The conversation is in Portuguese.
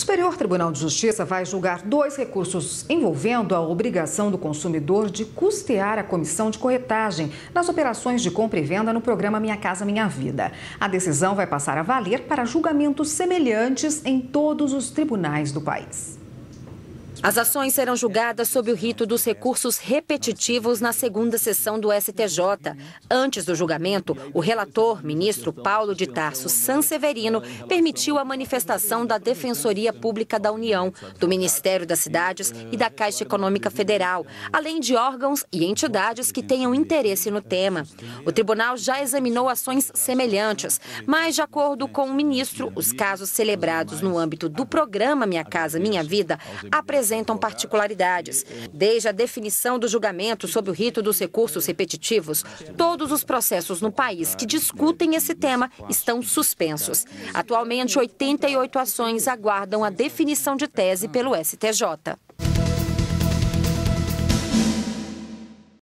Superior Tribunal de Justiça vai julgar dois recursos envolvendo a obrigação do consumidor de custear a comissão de corretagem nas operações de compra e venda no programa Minha Casa Minha Vida. A decisão vai passar a valer para julgamentos semelhantes em todos os tribunais do país. As ações serão julgadas sob o rito dos recursos repetitivos na segunda sessão do STJ. Antes do julgamento, o relator, ministro Paulo de Tarso Sanseverino, permitiu a manifestação da Defensoria Pública da União, do Ministério das Cidades e da Caixa Econômica Federal, além de órgãos e entidades que tenham interesse no tema. O tribunal já examinou ações semelhantes, mas, de acordo com o ministro, os casos celebrados no âmbito do programa Minha Casa Minha Vida apresentam apresentam particularidades, desde a definição do julgamento sobre o rito dos recursos repetitivos. Todos os processos no país que discutem esse tema estão suspensos. Atualmente, 88 ações aguardam a definição de tese pelo STJ.